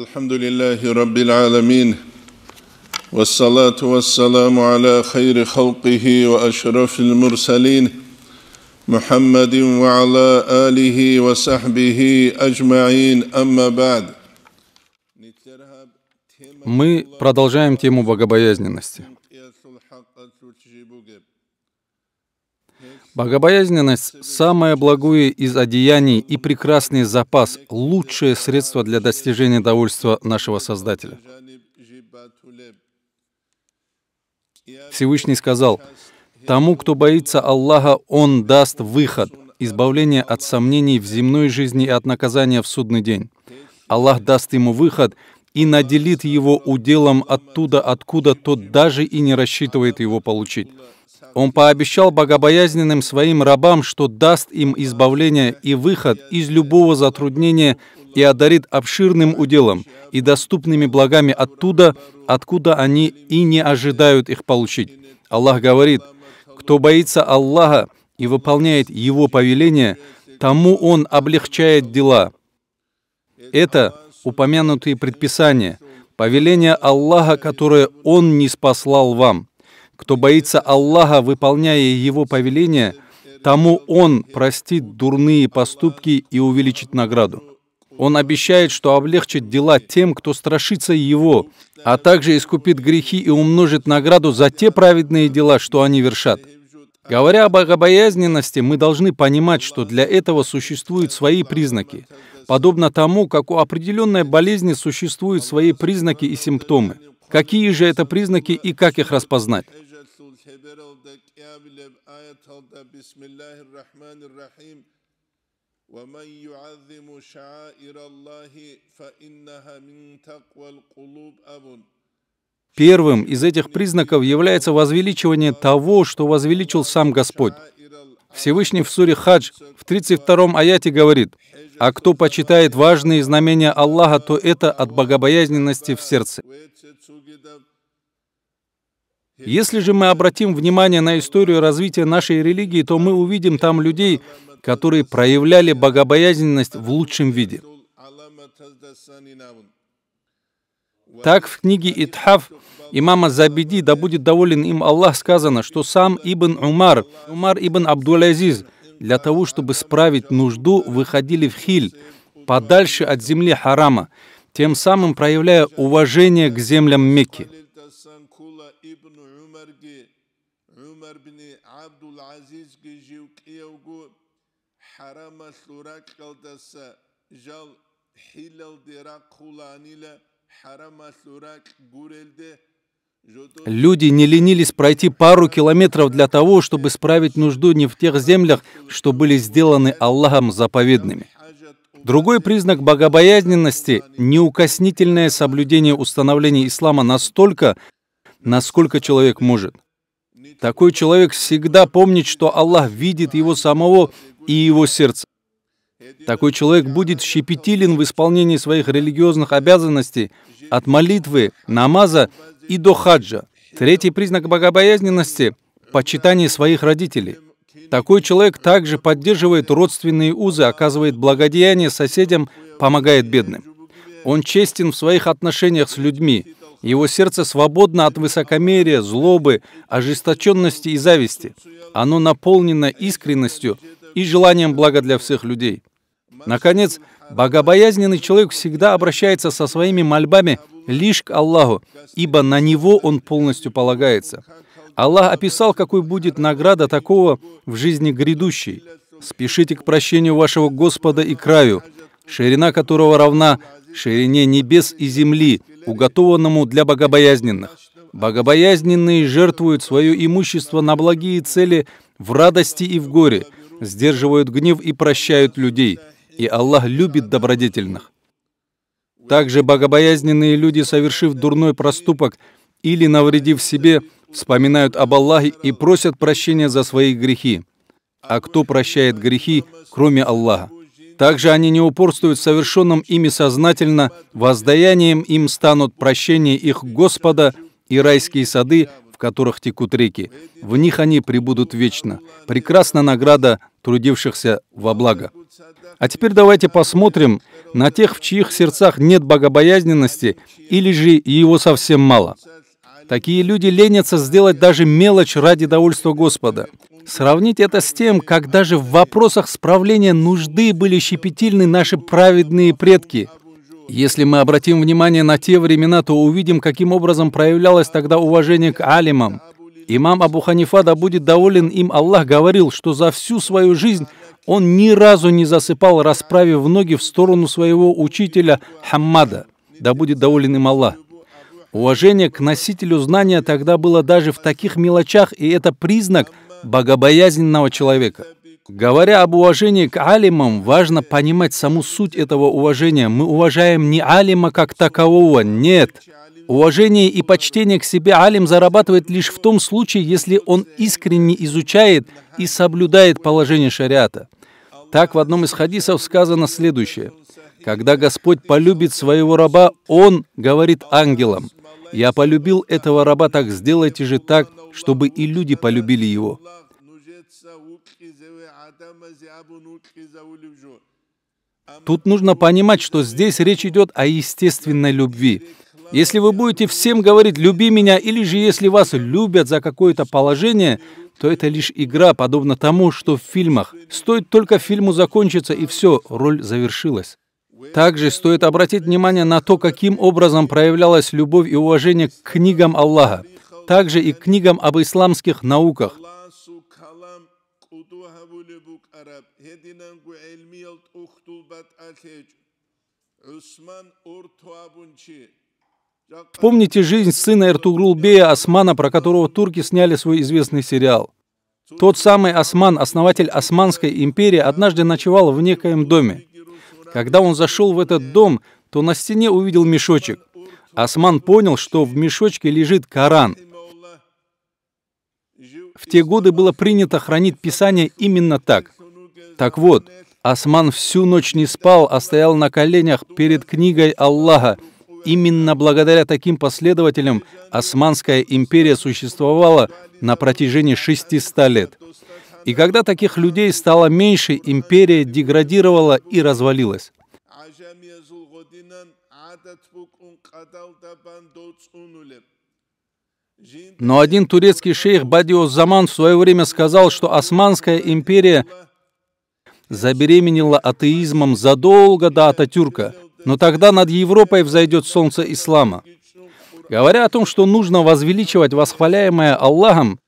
الحمد لله رب العالمين والصلاة والسلام على خير خلقه وأشرف المرسلين محمد وعلى آله وصحبه أجمعين أما بعد Мы продолжаем тему богобоязненности. Богобоязненность – самое благое из одеяний и прекрасный запас, лучшее средство для достижения довольства нашего Создателя. Всевышний сказал, «Тому, кто боится Аллаха, Он даст выход, избавление от сомнений в земной жизни и от наказания в судный день. Аллах даст ему выход и наделит его уделом оттуда, откуда тот даже и не рассчитывает его получить. Он пообещал богобоязненным своим рабам, что даст им избавление и выход из любого затруднения и одарит обширным уделом и доступными благами оттуда, откуда они и не ожидают их получить. Аллах говорит, кто боится Аллаха и выполняет Его повеление, тому Он облегчает дела. Это упомянутые предписания, повеления Аллаха, которое Он не спаслал вам – кто боится Аллаха, выполняя Его повеление, тому Он простит дурные поступки и увеличит награду. Он обещает, что облегчит дела тем, кто страшится Его, а также искупит грехи и умножит награду за те праведные дела, что они вершат. Говоря о богобоязненности, мы должны понимать, что для этого существуют свои признаки, подобно тому, как у определенной болезни существуют свои признаки и симптомы. Какие же это признаки и как их распознать? Heberel'de, Kâbil'e ayet halda Bismillahirrahmanirrahim وَمَنْ يُعَذِّمُ شَعَائِرَ اللّٰهِ فَاِنَّهَا مِنْ تَقْوَى الْقُلُوبِ أَبُنْ Первым из этих признаков является возвеличивание того, что возвеличил сам Господь. Всевышний в суре Хадж в 32 аяте говорит, «А кто почитает важные знамения Аллаха, то это от богобоязненности в сердце». Если же мы обратим внимание на историю развития нашей религии, то мы увидим там людей, которые проявляли богобоязненность в лучшем виде. Так в книге Итхав имама Забиди, да будет доволен им Аллах, сказано, что сам Ибн Умар, Умар Ибн Абдул-Азиз, для того, чтобы справить нужду, выходили в Хиль, подальше от земли Харама, тем самым проявляя уважение к землям Мекки. عبدул азизге жеу кеугу харама сурак калдаса жал хилал дера куланила харама сурак гурелде Люди не ленились пройти пару километров для того, чтобы справить нужду не в тех землях, что были сделаны Аллахом заповедными. Другой признак богобоязненности – неукоснительное соблюдение установлений ислама настолько, насколько человек может – такой человек всегда помнит, что Аллах видит его самого и его сердце. Такой человек будет щепетилен в исполнении своих религиозных обязанностей от молитвы, намаза и до хаджа. Третий признак богобоязненности – почитание своих родителей. Такой человек также поддерживает родственные узы, оказывает благодеяние соседям, помогает бедным. Он честен в своих отношениях с людьми, его сердце свободно от высокомерия, злобы, ожесточенности и зависти. Оно наполнено искренностью и желанием блага для всех людей. Наконец, богобоязненный человек всегда обращается со своими мольбами лишь к Аллаху, ибо на Него он полностью полагается. Аллах описал, какой будет награда такого в жизни грядущей. «Спешите к прощению вашего Господа и краю, ширина которого равна ширине небес и земли, уготованному для богобоязненных. Богобоязненные жертвуют свое имущество на благие цели в радости и в горе, сдерживают гнев и прощают людей, и Аллах любит добродетельных. Также богобоязненные люди, совершив дурной проступок или навредив себе, вспоминают об Аллахе и просят прощения за свои грехи. А кто прощает грехи, кроме Аллаха? Также они не упорствуют совершенным ими сознательно, воздаянием им станут прощение их Господа и райские сады, в которых текут реки. В них они прибудут вечно. Прекрасна награда трудившихся во благо. А теперь давайте посмотрим на тех, в чьих сердцах нет богобоязненности или же его совсем мало. Такие люди ленятся сделать даже мелочь ради довольства Господа. Сравнить это с тем, как даже в вопросах справления нужды были щепетильны наши праведные предки. Если мы обратим внимание на те времена, то увидим, каким образом проявлялось тогда уважение к алимам. Имам Абу Ханифа, да будет доволен им Аллах, говорил, что за всю свою жизнь он ни разу не засыпал, расправив ноги в сторону своего учителя Хаммада, да будет доволен им Аллах. Уважение к носителю знания тогда было даже в таких мелочах, и это признак – богобоязненного человека. Говоря об уважении к алимам, важно понимать саму суть этого уважения. Мы уважаем не алима как такового, нет. Уважение и почтение к себе алим зарабатывает лишь в том случае, если он искренне изучает и соблюдает положение шариата. Так в одном из хадисов сказано следующее. Когда Господь полюбит своего раба, Он говорит ангелам, я полюбил этого раба так, сделайте же так, чтобы и люди полюбили его. Тут нужно понимать, что здесь речь идет о естественной любви. Если вы будете всем говорить «люби меня», или же если вас любят за какое-то положение, то это лишь игра, подобно тому, что в фильмах. Стоит только фильму закончиться, и все, роль завершилась. Также стоит обратить внимание на то, каким образом проявлялась любовь и уважение к книгам Аллаха, также и к книгам об исламских науках. Помните жизнь сына Эртугрулбея Османа, про которого турки сняли свой известный сериал. Тот самый Осман, основатель Османской империи, однажды ночевал в некоем доме. Когда он зашел в этот дом, то на стене увидел мешочек. Осман понял, что в мешочке лежит Коран. В те годы было принято хранить Писание именно так. Так вот, Осман всю ночь не спал, а стоял на коленях перед книгой Аллаха. Именно благодаря таким последователям Османская империя существовала на протяжении 600 лет. И когда таких людей стало меньше, империя деградировала и развалилась. Но один турецкий шейх Бадиос Заман в свое время сказал, что Османская империя забеременела атеизмом задолго до Ататюрка, но тогда над Европой взойдет солнце ислама. Говоря о том, что нужно возвеличивать восхваляемое Аллахом,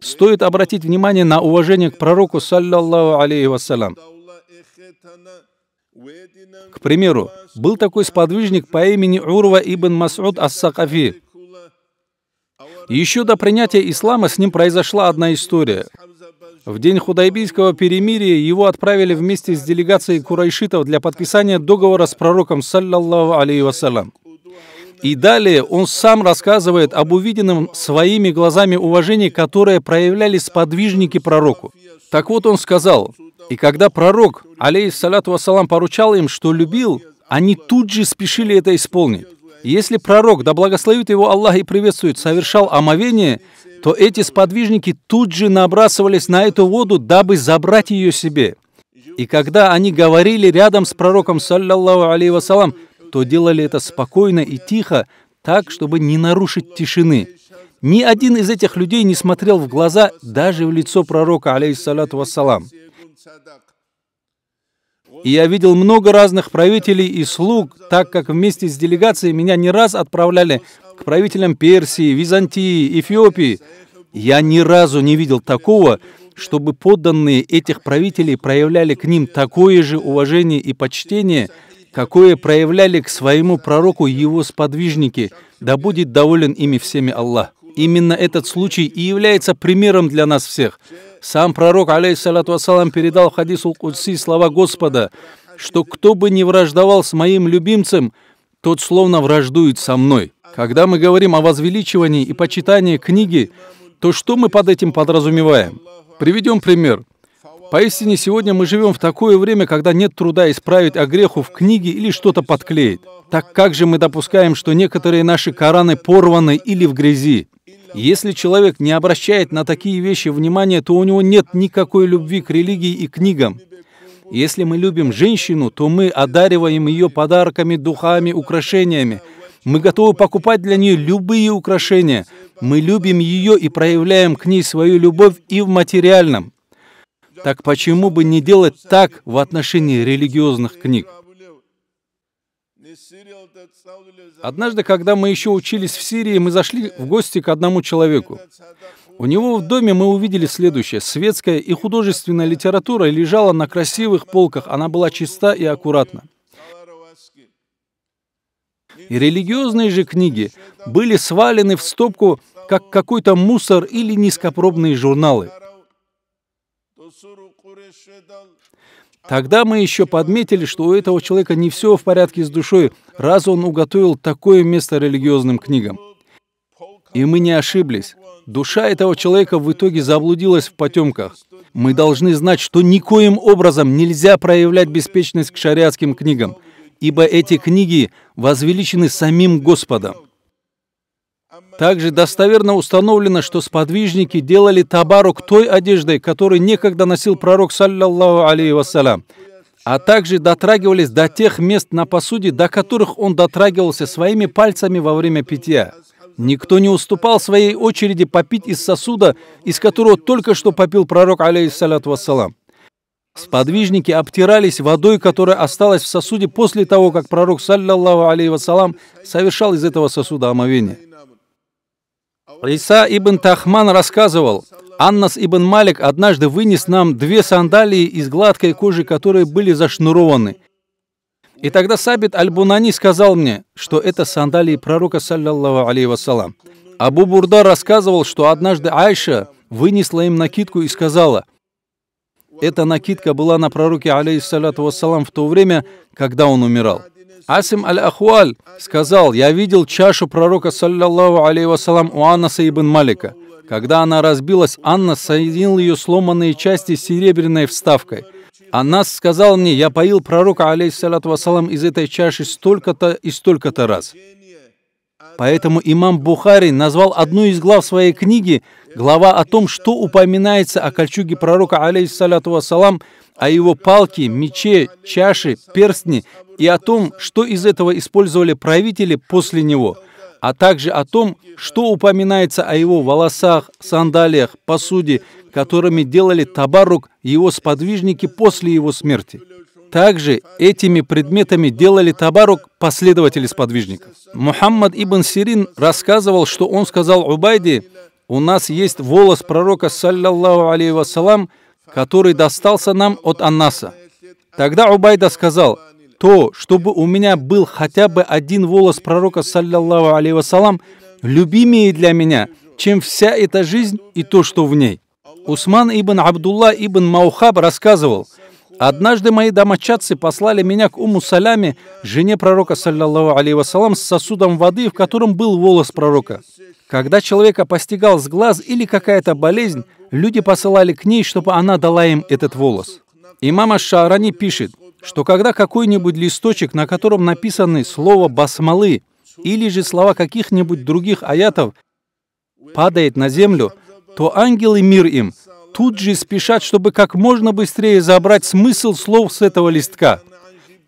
стоит обратить внимание на уважение к пророку, саллиллаху алейхи вассалям. К примеру, был такой сподвижник по имени Урва ибн Масуд Ас-Сакафи. Еще до принятия ислама с ним произошла одна история. В день Худайбийского перемирия его отправили вместе с делегацией курайшитов для подписания договора с пророком, саллиллаху алейхи вассалям. И далее он сам рассказывает об увиденном своими глазами уважении, которое проявляли сподвижники пророку. Так вот он сказал, «И когда пророк, алейхиссалату вассалам, поручал им, что любил, они тут же спешили это исполнить. Если пророк, да благословит его Аллах и приветствует, совершал омовение, то эти сподвижники тут же набрасывались на эту воду, дабы забрать ее себе. И когда они говорили рядом с пророком, саллиллаху алейхи вассалам, то делали это спокойно и тихо, так, чтобы не нарушить тишины. Ни один из этих людей не смотрел в глаза, даже в лицо пророка, алейхиссалату вассалам. И я видел много разных правителей и слуг, так как вместе с делегацией меня не раз отправляли к правителям Персии, Византии, Эфиопии. Я ни разу не видел такого, чтобы подданные этих правителей проявляли к ним такое же уважение и почтение – какое проявляли к своему пророку его сподвижники, да будет доволен ими всеми Аллах. Именно этот случай и является примером для нас всех. Сам пророк, алейхиссалату вассалам, передал хадису Кудси слова Господа, что кто бы не враждовал с моим любимцем, тот словно враждует со мной. Когда мы говорим о возвеличивании и почитании книги, то что мы под этим подразумеваем? Приведем пример – Поистине, сегодня мы живем в такое время, когда нет труда исправить огреху в книге или что-то подклеить. Так как же мы допускаем, что некоторые наши Кораны порваны или в грязи? Если человек не обращает на такие вещи внимания, то у него нет никакой любви к религии и книгам. Если мы любим женщину, то мы одариваем ее подарками, духами, украшениями. Мы готовы покупать для нее любые украшения. Мы любим ее и проявляем к ней свою любовь и в материальном, так почему бы не делать так в отношении религиозных книг? Однажды, когда мы еще учились в Сирии, мы зашли в гости к одному человеку. У него в доме мы увидели следующее. Светская и художественная литература лежала на красивых полках, она была чиста и аккуратна. И религиозные же книги были свалены в стопку, как какой-то мусор или низкопробные журналы. Тогда мы еще подметили, что у этого человека не все в порядке с душой, раз он уготовил такое место религиозным книгам. И мы не ошиблись. Душа этого человека в итоге заблудилась в потемках. Мы должны знать, что никоим образом нельзя проявлять беспечность к шариатским книгам, ибо эти книги возвеличены самим Господом. Также достоверно установлено, что сподвижники делали табарук той одеждой, которую некогда носил пророк, саллиллаху алейхи вассалям, а также дотрагивались до тех мест на посуде, до которых он дотрагивался своими пальцами во время питья. Никто не уступал своей очереди попить из сосуда, из которого только что попил пророк, алейхиссалату вассалам. Сподвижники обтирались водой, которая осталась в сосуде после того, как пророк, саллиллаху алейхи вассалам, совершал из этого сосуда омовение. Иса ибн Тахман рассказывал, Аннас ибн Малик однажды вынес нам две сандалии из гладкой кожи, которые были зашнурованы. И тогда Сабит аль-Бунани сказал мне, что это сандалии пророка, саллиллаху алейхи вассалам. Абу Бурда рассказывал, что однажды Айша вынесла им накидку и сказала, «Эта накидка была на пророке, алейхиссалату вассалам, в то время, когда он умирал». Асим аль-Ахуаль сказал, «Я видел чашу пророка, саллиллаху алейхи вассалам, у Аннаса ибн Малика. Когда она разбилась, Анна соединил ее сломанные части с серебряной вставкой. Аннас сказал мне, я поил пророка, алейхиссалату вассалам, из этой чаши столько-то и столько-то раз». Поэтому имам Бухари назвал одну из глав своей книги глава о том, что упоминается о кольчуге пророка, алейхиссалату вассалам, о а его палке, мече, чаше, перстне и о том, что из этого использовали правители после него, а также о том, что упоминается о его волосах, сандалиях, посуде, которыми делали табарук его сподвижники после его смерти. Также этими предметами делали табарук последователи сподвижника. Мухаммад ибн Сирин рассказывал, что он сказал Убайде, «У нас есть волос пророка, саллиллаху алейхи вассалам, который достался нам от Аннаса. Тогда Убайда сказал, то, чтобы у меня был хотя бы один волос пророка, саллиллаху алейхи вассалам, любимее для меня, чем вся эта жизнь и то, что в ней. Усман ибн Абдулла ибн Маухаб рассказывал, «Однажды мои домочадцы послали меня к Уму Саляме, жене пророка, саллиллаху алейхи вассалам, с сосудом воды, в котором был волос пророка. Когда человека постигал с глаз или какая-то болезнь, люди посылали к ней, чтобы она дала им этот волос. Имам Шарани пишет, что когда какой-нибудь листочек, на котором написаны слово «басмалы» или же слова каких-нибудь других аятов, падает на землю, то ангелы мир им тут же спешат, чтобы как можно быстрее забрать смысл слов с этого листка.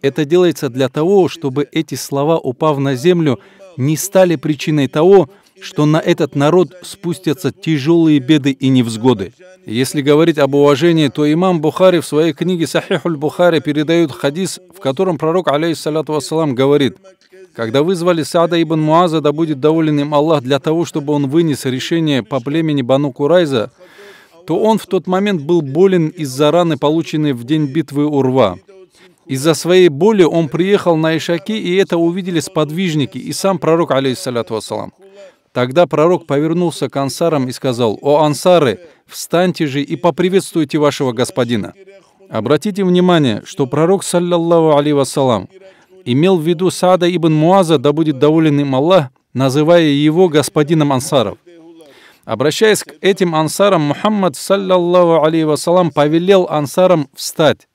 Это делается для того, чтобы эти слова, упав на землю, не стали причиной того, что на этот народ спустятся тяжелые беды и невзгоды. Если говорить об уважении, то имам Бухари в своей книге Сахихуль Бухари передает хадис, в котором пророк, алейхиссалату вассалам, говорит, когда вызвали Сада ибн Муаза, да будет доволен им Аллах, для того, чтобы он вынес решение по племени Бану Курайза, то он в тот момент был болен из-за раны, полученной в день битвы Урва. Из-за своей боли он приехал на Ишаки, и это увидели сподвижники и сам пророк, алейхиссалату вассалам. Тогда пророк повернулся к ансарам и сказал, «О ансары, встаньте же и поприветствуйте вашего господина». Обратите внимание, что пророк, саллиллаху алейхи вассалам, имел в виду Сада ибн Муаза, да будет доволен им Аллах, называя его господином ансаров. Обращаясь к этим ансарам, Мухаммад, саллиллаху алейхи вассалам, повелел ансарам встать.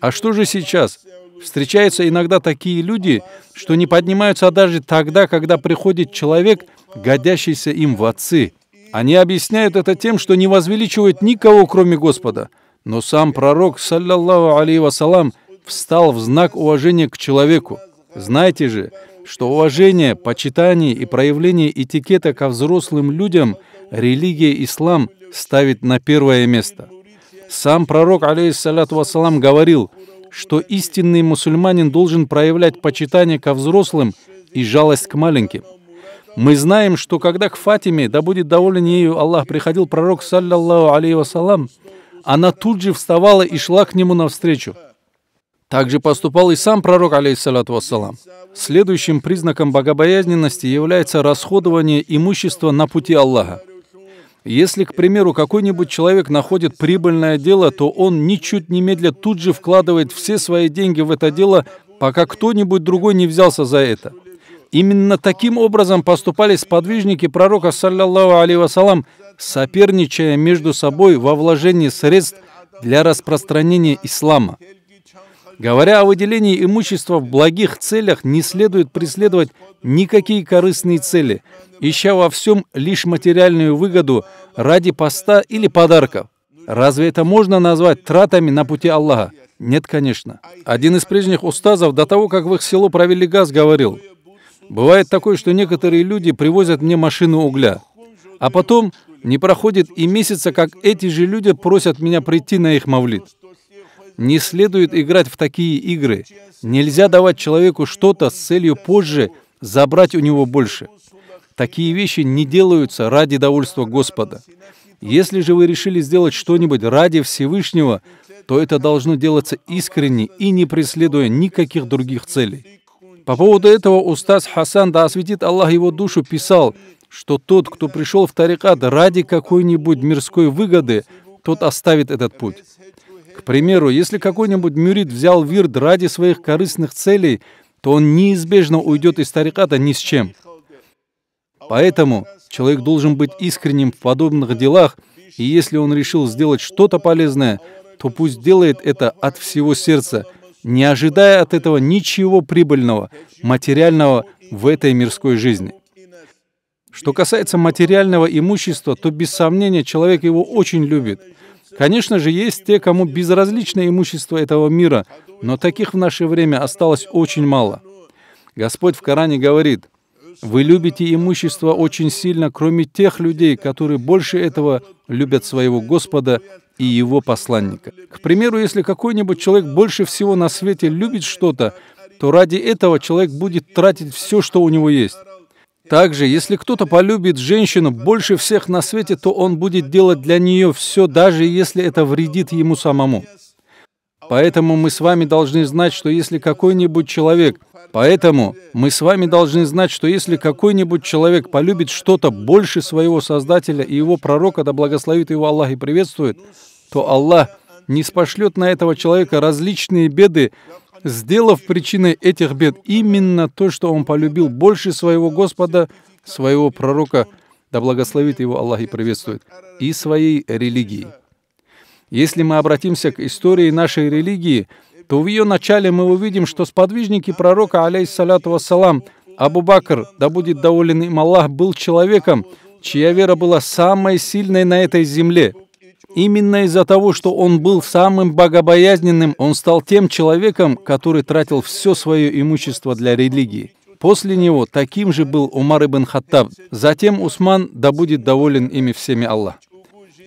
А что же сейчас? Встречаются иногда такие люди, что не поднимаются даже тогда, когда приходит человек – годящийся им в отцы. Они объясняют это тем, что не возвеличивают никого, кроме Господа. Но сам пророк, саллиллаху алейхи вассалам, встал в знак уважения к человеку. Знайте же, что уважение, почитание и проявление этикета ко взрослым людям религия ислам ставит на первое место. Сам пророк, алейхиссалату вассалам, говорил, что истинный мусульманин должен проявлять почитание ко взрослым и жалость к маленьким – мы знаем, что когда к Фатиме, да будет доволен ею Аллах, приходил пророк, саллиллаху алейхи вассалам, она тут же вставала и шла к нему навстречу. Так же поступал и сам пророк, алейхиссалату вассалам. Следующим признаком богобоязненности является расходование имущества на пути Аллаха. Если, к примеру, какой-нибудь человек находит прибыльное дело, то он ничуть не медля тут же вкладывает все свои деньги в это дело, пока кто-нибудь другой не взялся за это – Именно таким образом поступали сподвижники пророка, саллиллаху алейhi вассалам, соперничая между собой во вложении средств для распространения ислама. Говоря о выделении имущества в благих целях, не следует преследовать никакие корыстные цели, ища во всем лишь материальную выгоду ради поста или подарков. Разве это можно назвать тратами на пути Аллаха? Нет, конечно. Один из прежних устазов до того, как в их село провели газ, говорил, Бывает такое, что некоторые люди привозят мне машину угля, а потом не проходит и месяца, как эти же люди просят меня прийти на их мавлид. Не следует играть в такие игры. Нельзя давать человеку что-то с целью позже забрать у него больше. Такие вещи не делаются ради довольства Господа. Если же вы решили сделать что-нибудь ради Всевышнего, то это должно делаться искренне и не преследуя никаких других целей. По поводу этого устаз Хасан, да осветит Аллах его душу, писал, что тот, кто пришел в тарикат ради какой-нибудь мирской выгоды, тот оставит этот путь. К примеру, если какой-нибудь мюрид взял вирд ради своих корыстных целей, то он неизбежно уйдет из тариката ни с чем. Поэтому человек должен быть искренним в подобных делах, и если он решил сделать что-то полезное, то пусть делает это от всего сердца – не ожидая от этого ничего прибыльного, материального в этой мирской жизни. Что касается материального имущества, то без сомнения человек его очень любит. Конечно же, есть те, кому безразлично имущество этого мира, но таких в наше время осталось очень мало. Господь в Коране говорит, «Вы любите имущество очень сильно, кроме тех людей, которые больше этого любят своего Господа и его посланника. К примеру, если какой-нибудь человек больше всего на свете любит что-то, то ради этого человек будет тратить все, что у него есть. Также, если кто-то полюбит женщину больше всех на свете, то он будет делать для нее все, даже если это вредит ему самому. Поэтому мы с вами должны знать, что если какой-нибудь человек, поэтому мы с вами должны знать, что если какой-нибудь человек полюбит что-то больше своего Создателя и его пророка, да благословит его Аллах и приветствует, то Аллах не спошлет на этого человека различные беды, сделав причиной этих бед именно то, что он полюбил больше своего Господа, своего пророка, да благословит его Аллах и приветствует, и своей религии. Если мы обратимся к истории нашей религии, то в ее начале мы увидим, что сподвижники пророка, алейхиссалату вассалам, Абу Бакр, да будет доволен им Аллах, был человеком, чья вера была самой сильной на этой земле. Именно из-за того, что он был самым богобоязненным, он стал тем человеком, который тратил все свое имущество для религии. После него таким же был Умар ибн Хаттаб, затем Усман, да будет доволен ими всеми Аллах.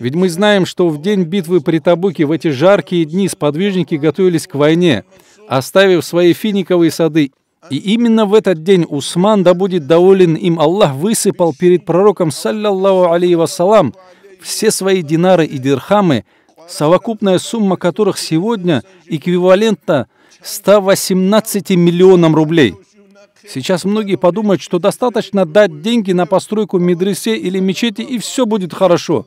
Ведь мы знаем, что в день битвы при Табуке в эти жаркие дни сподвижники готовились к войне, оставив свои финиковые сады. И именно в этот день Усман, да будет доволен им Аллах, высыпал перед пророком, саллиллаху алейхи вассалам, все свои динары и дирхамы, совокупная сумма которых сегодня эквивалентна 118 миллионам рублей. Сейчас многие подумают, что достаточно дать деньги на постройку медресе или мечети, и все будет хорошо.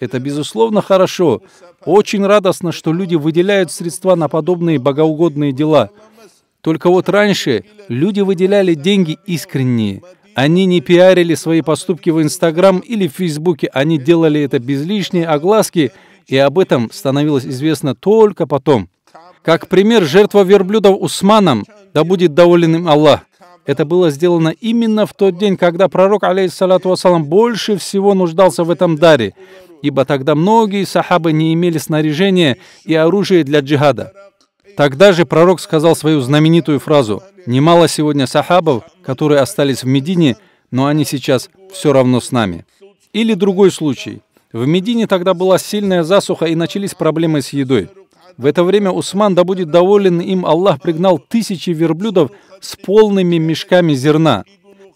Это, безусловно, хорошо. Очень радостно, что люди выделяют средства на подобные богоугодные дела. Только вот раньше люди выделяли деньги искренние. Они не пиарили свои поступки в Инстаграм или в Фейсбуке, они делали это без лишней огласки, и об этом становилось известно только потом. Как пример, жертва верблюдов Усманом, да будет доволен им Аллах. Это было сделано именно в тот день, когда пророк, алейхиссалату вассалам, больше всего нуждался в этом даре, ибо тогда многие сахабы не имели снаряжения и оружия для джихада. Тогда же пророк сказал свою знаменитую фразу «Немало сегодня сахабов, которые остались в Медине, но они сейчас все равно с нами». Или другой случай. В Медине тогда была сильная засуха и начались проблемы с едой. В это время Усман, да будет доволен им, Аллах пригнал тысячи верблюдов с полными мешками зерна.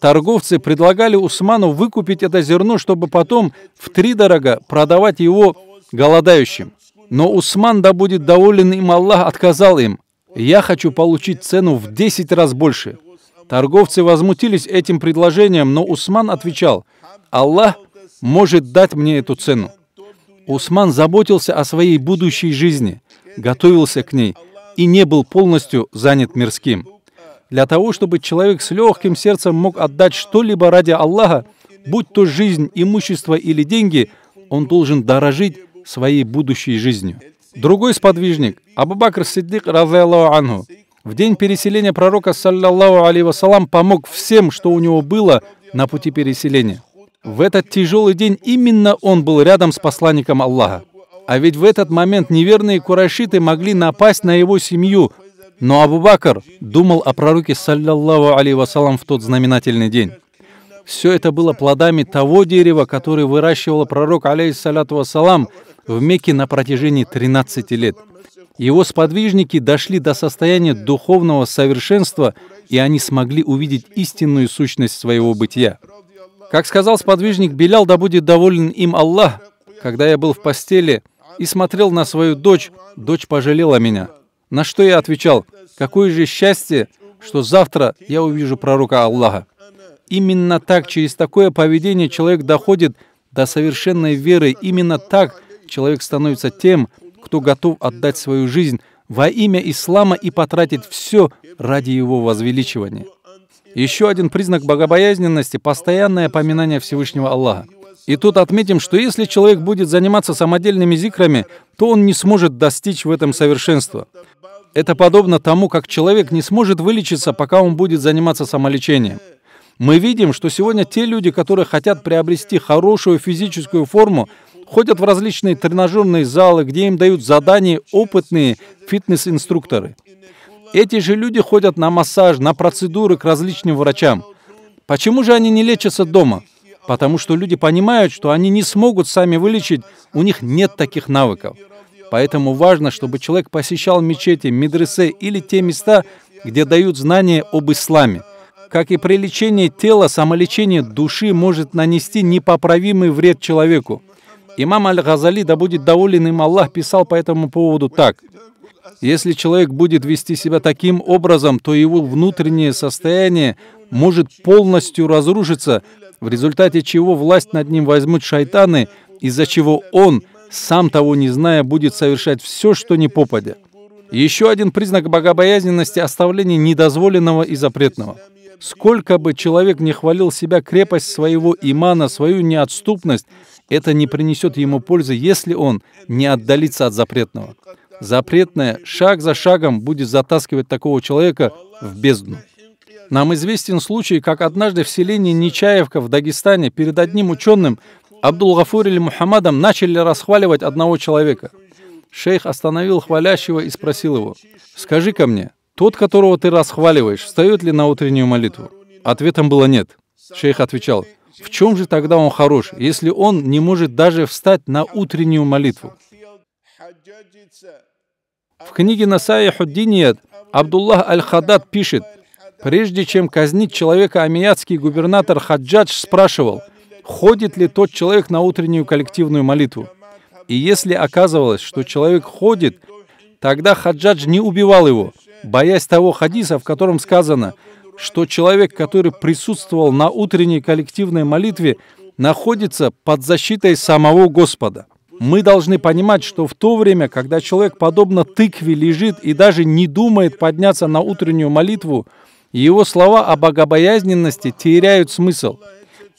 Торговцы предлагали Усману выкупить это зерно, чтобы потом в три дорога продавать его голодающим. Но Усман, да будет доволен им Аллах, отказал им. «Я хочу получить цену в 10 раз больше». Торговцы возмутились этим предложением, но Усман отвечал, «Аллах может дать мне эту цену». Усман заботился о своей будущей жизни готовился к ней и не был полностью занят мирским. Для того, чтобы человек с легким сердцем мог отдать что-либо ради Аллаха, будь то жизнь, имущество или деньги, он должен дорожить своей будущей жизнью. Другой сподвижник, Абу Бакр Сиддик, анху, в день переселения пророка, саллиллаху алейхи помог всем, что у него было на пути переселения. В этот тяжелый день именно он был рядом с посланником Аллаха. А ведь в этот момент неверные курашиты могли напасть на его семью. Но Абу-Бакр думал о пророке, саллиллаху алейхи вассалам, в тот знаменательный день. Все это было плодами того дерева, которое выращивал пророк, алейхиссалату вассалам, в Мекке на протяжении 13 лет. Его сподвижники дошли до состояния духовного совершенства, и они смогли увидеть истинную сущность своего бытия. Как сказал сподвижник Белял, да будет доволен им Аллах, когда я был в постели – и смотрел на свою дочь, дочь пожалела меня. На что я отвечал, какое же счастье, что завтра я увижу пророка Аллаха. Именно так, через такое поведение человек доходит до совершенной веры. Именно так человек становится тем, кто готов отдать свою жизнь во имя ислама и потратить все ради его возвеличивания. Еще один признак богобоязненности – постоянное поминание Всевышнего Аллаха. И тут отметим, что если человек будет заниматься самодельными зикрами, то он не сможет достичь в этом совершенства. Это подобно тому, как человек не сможет вылечиться, пока он будет заниматься самолечением. Мы видим, что сегодня те люди, которые хотят приобрести хорошую физическую форму, ходят в различные тренажерные залы, где им дают задания опытные фитнес-инструкторы. Эти же люди ходят на массаж, на процедуры к различным врачам. Почему же они не лечатся дома? потому что люди понимают, что они не смогут сами вылечить, у них нет таких навыков. Поэтому важно, чтобы человек посещал мечети, медресе или те места, где дают знания об исламе. Как и при лечении тела, самолечение души может нанести непоправимый вред человеку. Имам Аль-Газали, да будет доволен им Аллах, писал по этому поводу так. Если человек будет вести себя таким образом, то его внутреннее состояние может полностью разрушиться, в результате чего власть над ним возьмут шайтаны, из-за чего он, сам того не зная, будет совершать все, что не попадя. Еще один признак богобоязненности – оставление недозволенного и запретного. Сколько бы человек не хвалил себя крепость своего имана, свою неотступность, это не принесет ему пользы, если он не отдалится от запретного. Запретное шаг за шагом будет затаскивать такого человека в бездну. Нам известен случай, как однажды в селении Нечаевка в Дагестане перед одним ученым Абдулгафур или Мухаммадом начали расхваливать одного человека. Шейх остановил хвалящего и спросил его, «Скажи ко мне, тот, которого ты расхваливаешь, встает ли на утреннюю молитву?» Ответом было «нет». Шейх отвечал, «В чем же тогда он хорош, если он не может даже встать на утреннюю молитву?» В книге Насая Худдиният Абдуллах Аль-Хадад пишет, Прежде чем казнить человека, амиятский губернатор Хаджадж спрашивал, ходит ли тот человек на утреннюю коллективную молитву. И если оказывалось, что человек ходит, тогда Хаджадж не убивал его, боясь того хадиса, в котором сказано, что человек, который присутствовал на утренней коллективной молитве, находится под защитой самого Господа. Мы должны понимать, что в то время, когда человек подобно тыкве лежит и даже не думает подняться на утреннюю молитву, его слова о богобоязненности теряют смысл.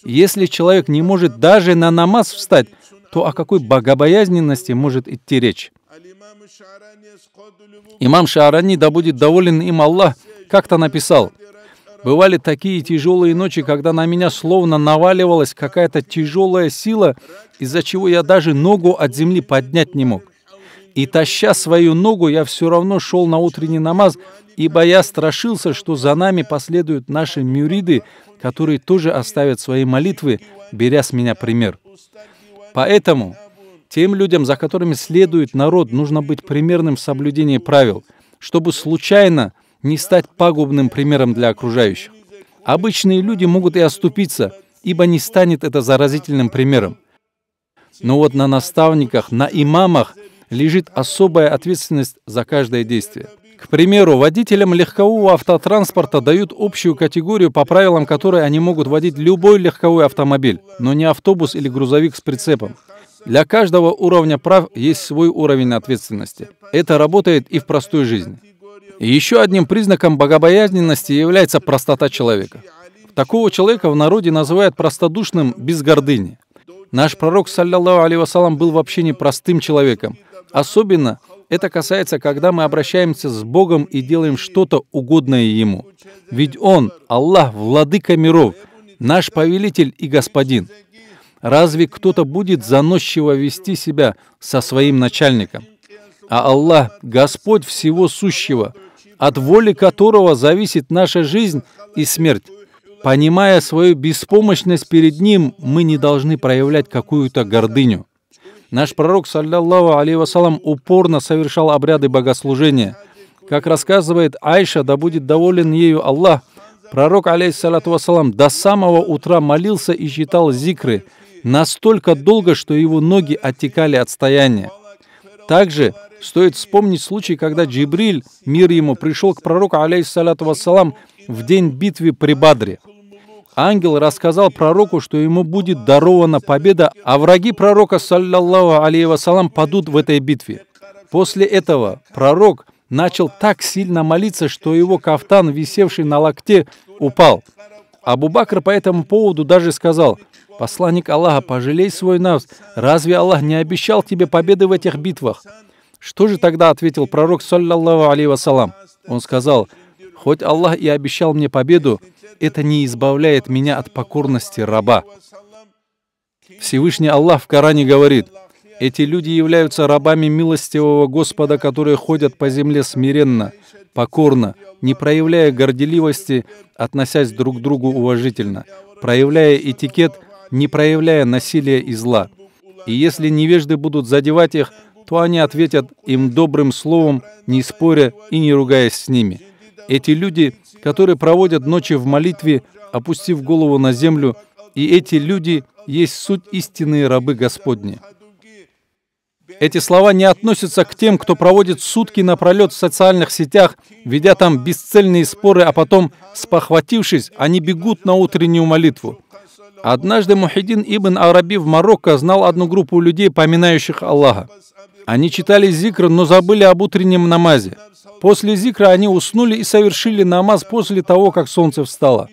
Если человек не может даже на намаз встать, то о какой богобоязненности может идти речь? Имам Шаарани, да будет доволен им Аллах, как-то написал, «Бывали такие тяжелые ночи, когда на меня словно наваливалась какая-то тяжелая сила, из-за чего я даже ногу от земли поднять не мог. И таща свою ногу, я все равно шел на утренний намаз, Ибо я страшился, что за нами последуют наши мюриды, которые тоже оставят свои молитвы, беря с меня пример. Поэтому тем людям, за которыми следует народ, нужно быть примерным в соблюдении правил, чтобы случайно не стать пагубным примером для окружающих. Обычные люди могут и оступиться, ибо не станет это заразительным примером. Но вот на наставниках, на имамах лежит особая ответственность за каждое действие. К примеру, водителям легкового автотранспорта дают общую категорию, по правилам которой они могут водить любой легковой автомобиль, но не автобус или грузовик с прицепом. Для каждого уровня прав есть свой уровень ответственности. Это работает и в простой жизни. И еще одним признаком богобоязненности является простота человека. Такого человека в народе называют простодушным без гордыни. Наш пророк, саллиллаху алейhi вассалам, был вообще не простым человеком. Особенно – это касается, когда мы обращаемся с Богом и делаем что-то угодное Ему. Ведь Он, Аллах, Владыка миров, наш повелитель и господин. Разве кто-то будет заносчиво вести себя со своим начальником? А Аллах, Господь всего сущего, от воли которого зависит наша жизнь и смерть. Понимая свою беспомощность перед Ним, мы не должны проявлять какую-то гордыню. Наш пророк, саллиллаху алейхи вассалам, упорно совершал обряды богослужения. Как рассказывает Айша, да будет доволен ею Аллах, пророк, алейхиссалату вассалам, до самого утра молился и читал зикры настолько долго, что его ноги оттекали от стояния. Также стоит вспомнить случай, когда Джибриль, мир ему, пришел к пророку, алейхиссалату вассалам, в день битвы при Бадре – ангел рассказал пророку, что ему будет дарована победа, а враги пророка, саллиллаху алейхи вассалам, падут в этой битве. После этого пророк начал так сильно молиться, что его кафтан, висевший на локте, упал. Абу Бакр по этому поводу даже сказал, «Посланник Аллаха, пожалей свой нас, разве Аллах не обещал тебе победы в этих битвах?» Что же тогда ответил пророк, саллиллаху алейхи вассалам? Он сказал, Хоть Аллах и обещал мне победу, это не избавляет меня от покорности раба. Всевышний Аллах в Коране говорит, «Эти люди являются рабами милостивого Господа, которые ходят по земле смиренно, покорно, не проявляя горделивости, относясь друг к другу уважительно, проявляя этикет, не проявляя насилия и зла. И если невежды будут задевать их, то они ответят им добрым словом, не споря и не ругаясь с ними. Эти люди, которые проводят ночи в молитве, опустив голову на землю, и эти люди есть суть истинные рабы Господни. Эти слова не относятся к тем, кто проводит сутки напролет в социальных сетях, ведя там бесцельные споры, а потом, спохватившись, они бегут на утреннюю молитву. Однажды Мухиддин ибн Араби в Марокко знал одну группу людей, поминающих Аллаха. Они читали зикр, но забыли об утреннем намазе. После зикра они уснули и совершили намаз после того, как солнце встало.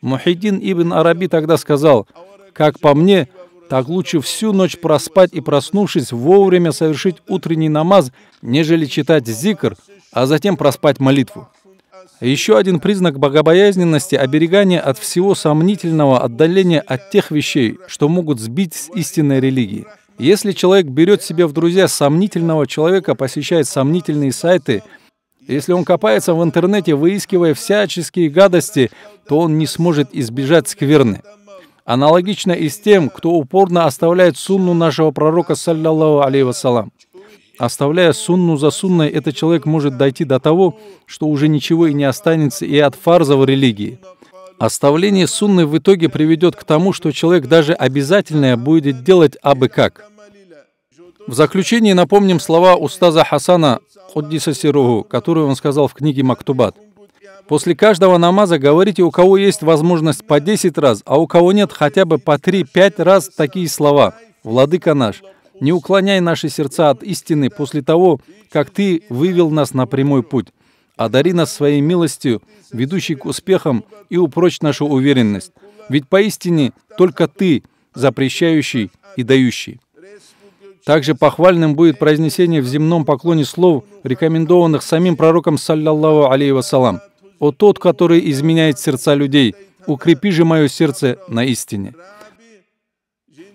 Мухиддин ибн Араби тогда сказал, «Как по мне, так лучше всю ночь проспать и, проснувшись, вовремя совершить утренний намаз, нежели читать зикр, а затем проспать молитву». Еще один признак богобоязненности – оберегание от всего сомнительного, отдаление от тех вещей, что могут сбить с истинной религии. Если человек берет себе в друзья сомнительного человека, посещает сомнительные сайты, если он копается в интернете, выискивая всяческие гадости, то он не сможет избежать скверны. Аналогично и с тем, кто упорно оставляет сунну нашего пророка, саллиллаху алейхи вассалам. Оставляя сунну за сунной, этот человек может дойти до того, что уже ничего и не останется и от фарза в религии. Оставление сунны в итоге приведет к тому, что человек даже обязательное будет делать абы как. В заключение напомним слова устаза Хасана Худдиса Сиругу, которые он сказал в книге Мактубат. После каждого намаза говорите, у кого есть возможность по 10 раз, а у кого нет хотя бы по 3-5 раз такие слова. Владыка наш, не уклоняй наши сердца от истины после того, как Ты вывел нас на прямой путь. Одари нас своей милостью, ведущей к успехам, и упрочь нашу уверенность. Ведь поистине только Ты, запрещающий и дающий. Также похвальным будет произнесение в земном поклоне слов, рекомендованных самим пророком, саллиллаху алейхи вассалам. «О тот, который изменяет сердца людей, укрепи же мое сердце на истине».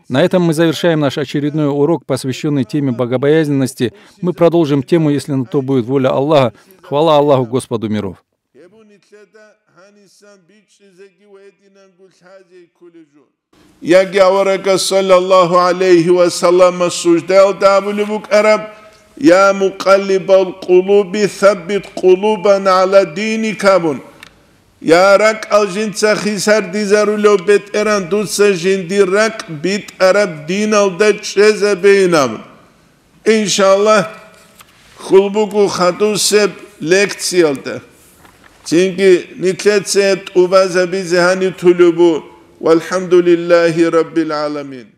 На этом мы завершаем наш очередной урок, посвященный теме богобоязненности. Мы продолжим тему, если на то будет воля Аллаха. Хвала Аллаху, Господу миров. يا مقلب القلوب ثبت قلوبنا على دينك بن יערק אלשין צחיסר דיזר ולא בטרן דוסן שינדי רק ביט ערב דין על דת שזה בינם. אינשאללה חולבוק וחדו סב לקצי על דה. צינקי נתלצת ובזה בזה הנתולבו والحمد لله رب العالمين